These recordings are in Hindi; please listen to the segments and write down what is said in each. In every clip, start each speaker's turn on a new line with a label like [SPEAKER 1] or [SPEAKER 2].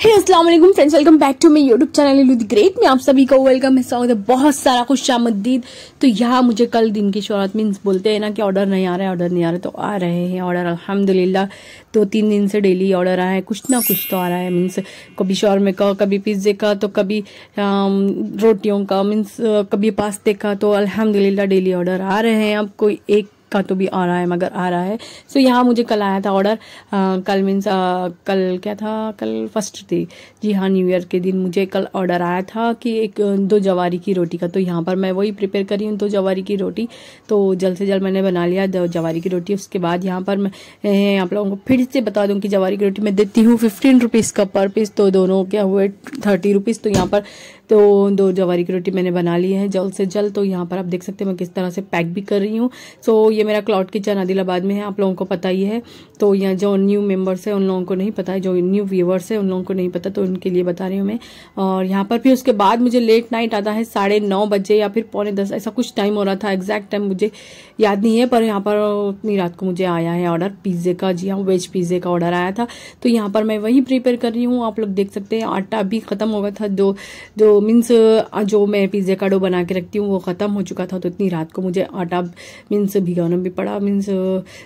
[SPEAKER 1] हे वालेकुम friends welcome back to my YouTube channel लुद ग्रेट मैं आप सभी का वेलकम है स्वागत है बहुत सारा खुश आमदीद तो यहाँ मुझे कल दिन की शुरुआत मीन्स बोलते हैं ना कि ऑर्डर नहीं आ रहा है ऑर्डर नहीं आ रहा तो आ रहे हैं ऑर्डर अल्हम्दुलिल्लाह दो तीन दिन से डेली ऑर्डर आया है कुछ ना कुछ तो आ रहा है मीन्स कभी शौरमे का कभी पिज्ज़े का तो कभी um, रोटियों का मीन्स कभी पास्ते का तो अलहमदिल्ला डेली ऑर्डर आ रहे हैं अब कोई एक का तो भी आ रहा है मगर आ रहा है सो so, यहाँ मुझे कल आया था ऑर्डर कल मीन्स कल क्या था कल फर्स्ट डे जी हाँ न्यू ईयर के दिन मुझे कल ऑर्डर आया था कि एक दो जवारी की रोटी का तो यहाँ पर मैं वही प्रिपेयर करी हूँ दो जवारी की रोटी तो जल्द से जल्द मैंने बना लिया जवारी की रोटी उसके बाद यहाँ पर मैं आप लोगों को फिर से बता दूँ कि जवारी की रोटी मैं देती हूँ फिफ्टीन रुपीज़ का पर पीस तो दोनों क्या हुए थर्टी रुपीज़ तो यहाँ पर तो दो जवारी की रोटी मैंने बना ली है जल्द से जल्द तो यहाँ पर आप देख सकते हैं मैं किस तरह से पैक भी कर रही हूँ सो ये मेरा क्लाउड किचन आदिलाबाद में है आप लोगों को पता ही है तो यहाँ जो न्यू मेम्बर्स है उन लोगों को नहीं पता है जो न्यू व्यूवर्स है उन लोगों को नहीं पता तो उनके लिए बता रही हूँ मैं और यहाँ पर फिर उसके बाद मुझे लेट नाइट आता है साढ़े नौ बजे या फिर पौने दस ऐसा कुछ टाइम हो रहा था एग्जैक्ट टाइम मुझे याद नहीं है पर यहाँ पर उतनी रात को मुझे आया है ऑर्डर पिज्ज़े का जी हाँ वेज पिज्ज़े का ऑर्डर आया था तो यहाँ पर मैं वही प्रिपेयर कर रही हूँ आप लोग देख सकते हैं आटा भी ख़त्म हो गया था जो जो तो मीन्स जो मैं पिज़्ज़े का डो बना के रखती हूँ वो ख़त्म हो चुका था तो इतनी रात को मुझे आटा मीन्स भिगाना भी पड़ा मीन्स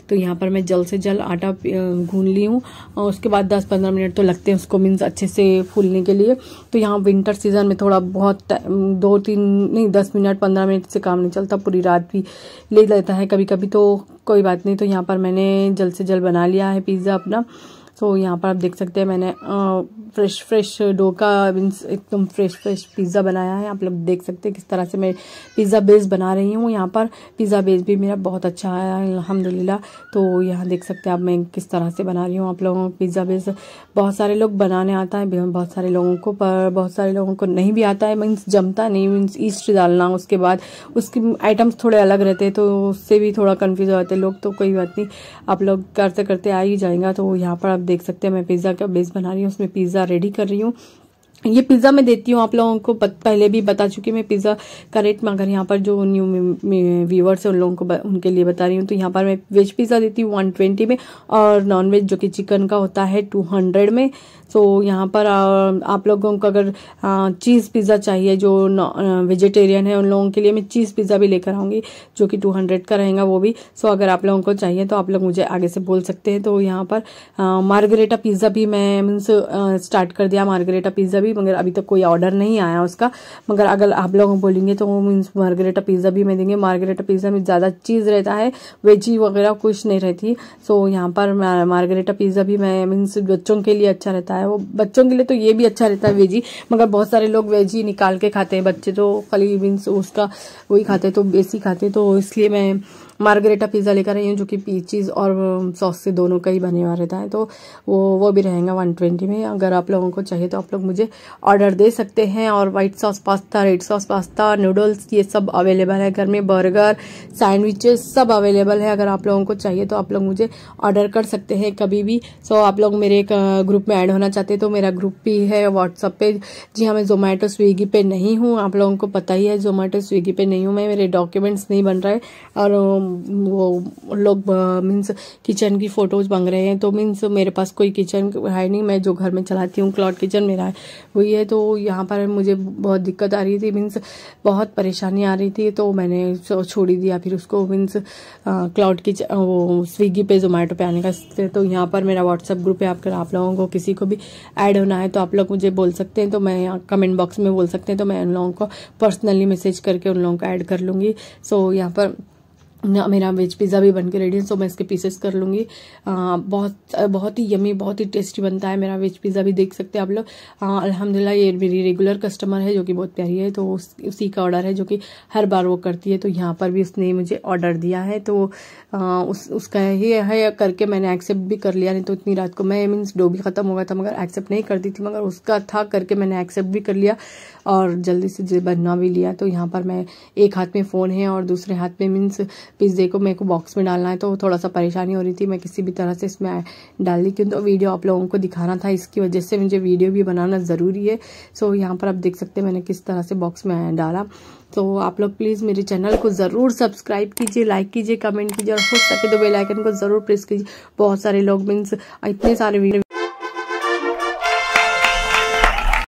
[SPEAKER 1] तो यहाँ पर मैं जल्द से जल्द आटा घून ली हूँ उसके बाद दस पंद्रह मिनट तो लगते हैं उसको मीन्स अच्छे से फूलने के लिए तो यहाँ विंटर सीज़न में थोड़ा बहुत दो तीन नहीं दस मिनट पंद्रह मिनट से काम नहीं चलता पूरी रात भी ले लेता है कभी कभी तो कोई बात नहीं तो यहाँ पर मैंने जल्द से जल्द बना लिया है पिज़्ज़ा अपना सो तो so, यहाँ पर आप देख सकते हैं मैंने आ, फ्रेश फ्रेश डोका मीन्स एकदम फ्रेश फ्रेश पिज़्ज़ा बनाया है आप लोग देख सकते हैं किस तरह से मैं पिज़्ज़ा बेस बना रही हूँ यहाँ पर पिज़्ज़ा बेस भी मेरा बहुत अच्छा आया है अलहमदिल्ला तो यहाँ देख सकते हैं आप मैं किस तरह से बना रही हूँ आप लोगों को पिज़्ज़ा बेस बहुत सारे लोग बनाने आता है बहुत सारे लोगों को पर बहुत सारे लोगों को नहीं भी आता है मीन्स जमता नहीं मीन्स ईस्ट डालना उसके बाद उसके आइटम्स थोड़े अलग रहते हैं तो उससे भी थोड़ा कन्फ्यूज़ हो जाते हैं लोग तो कोई बात नहीं आप लोग करते करते आ ही जाएगा तो यहाँ पर आप देख सकते हैं मैं पिज़्ज़ा का बेस बना रही हूँ उसमें पिज़्ज़ा रेडी कर रही हूँ ये पिज़्ज़ा मैं देती हूँ आप लोगों को पहले भी बता चुकी मैं पिज़्ज़ा का रेट मगर यहाँ पर जो न्यू व्यूवर्स हैं उन लोगों को उनके लिए बता रही हूँ तो यहाँ पर मैं वेज पिज़्ज़ा देती हूँ वन ट्वेंटी में और नॉन वेज जो कि चिकन का होता है टू हंड्रेड में सो यहाँ पर आप लोगों को अगर चीज़ पिज़्ज़ा चाहिए जो वेजिटेरियन है उन लोगों के लिए मैं चीज़ पिज़्ज़ा भी लेकर आऊँगी जो कि टू हंड्रेड का रहेगा वो भी सो अगर आप लोगों को चाहिए तो आप लोग मुझे आगे से बोल सकते हैं तो यहाँ पर मार्गरेटा पिज़्ज़ा भी मैं मीन्स स्टार्ट कर दिया मार्गरेटा पिज़्ज़ा भी मगर अभी तक कोई ऑर्डर नहीं आया उसका मगर अगर आप लोग बोलेंगे तो मीन्स मार्गरेटा पिज़्ज़ा भी मैं देंगे मार्गरेटा पिज़्ज़ा में ज़्यादा चीज़ रहता है वेजी वगैरह कुछ नहीं रहती सो यहाँ पर मार्गरेटा पिज़्ज़ा भी मैं मीन्स बच्चों के लिए अच्छा रहता है वो बच्चों के लिए तो ये भी अच्छा रहता है वेजी मगर बहुत सारे लोग वेजी निकाल के खाते हैं बच्चे तो खाली मीन्स उसका वही खाते तो बेसी खाते तो इसलिए मैं मार्गरेटा पिज़्ज़ा लेकर आई हूँ जो कि पीचीज़ और सॉस से दोनों का ही बने हुआ रहता है तो वो वो भी रहेगा वन ट्वेंटी में अगर आप लोगों को चाहिए तो आप लोग मुझे ऑर्डर दे सकते हैं और white sauce pasta red sauce pasta noodles ये सब अवेलेबल है घर में बर्गर सैंडविचेस सब अवेलेबल है अगर आप लोगों को चाहिए तो आप लोग मुझे ऑर्डर कर सकते हैं कभी भी सो आप लोग मेरे एक ग्रुप में ऐड होना चाहते हैं तो मेरा ग्रुप भी है व्हाट्सअप पे जी हाँ मैं जोमेटो स्विगी पे नहीं हूँ आप लोगों को पता ही है जोमेटो स्विगी पे नहीं हूँ मैं मेरे डॉक्यूमेंट्स नहीं बन रहे और वो लोग मीन्स किचन की फ़ोटोज़ मांग रहे हैं तो मीन्स मेरे पास कोई किचन है नहीं मैं जो घर में चलाती हूँ क्लॉट किचन मेरा है वही है तो यहाँ पर मुझे बहुत दिक्कत आ रही थी मीन्स बहुत परेशानी आ रही थी तो मैंने छोड़ी दिया फिर उसको मीन्स क्लाउड की वो स्विगी पे जोमेटो पे आने का तो यहाँ पर मेरा व्हाट्सअप ग्रुप है आपका आप लोगों को किसी को भी ऐड होना है तो आप लोग मुझे बोल सकते हैं तो मैं कमेंट बॉक्स में बोल सकते हैं तो मैं उन लोगों को पर्सनली मैसेज करके उन लोगों को ऐड कर लूँगी सो यहाँ पर ना मेरा वेज पिज़्ज़ा भी बन के रेडी है सो मैं इसके पीसेस कर लूँगी बहुत बहुत ही यमी बहुत ही टेस्टी बनता है मेरा वेज पिज़्ज़ा भी देख सकते हैं आप लोग अल्हम्दुलिल्लाह ये मेरी रेगुलर कस्टमर है जो कि बहुत प्यारी है तो उस, उसी का ऑर्डर है जो कि हर बार वो करती है तो यहाँ पर भी उसने मुझे ऑर्डर दिया है तो आ, उस उसका ही है करके मैंने एक्सेप्ट भी कर लिया नहीं तो इतनी रात को मैं मीन्स डो भी ख़त्म हो गया था मगर एक्सेप्ट नहीं करती थी मगर उसका था करके मैंने एक्सेप्ट भी कर लिया और जल्दी से बनना भी लिया तो यहाँ पर मैं एक हाथ में फ़ोन है और दूसरे हाथ में मीन्स पिज्ज़े को मेरे को बॉक्स में डालना है तो थोड़ा सा परेशानी हो रही थी मैं किसी भी तरह से इसमें डाल दी क्यों तो वीडियो आप लोगों को दिखाना था इसकी वजह से मुझे वीडियो भी बनाना ज़रूरी है सो यहाँ पर आप देख सकते हैं मैंने किस तरह से बॉक्स में डाला तो आप लोग प्लीज़ मेरे चैनल को ज़रूर सब्सक्राइब कीजिए लाइक कीजिए कमेंट कीजिए और हो सके तो बेलाइकन को ज़रूर प्रेस कीजिए बहुत सारे लोग मीन्स इतने सारे वीडियो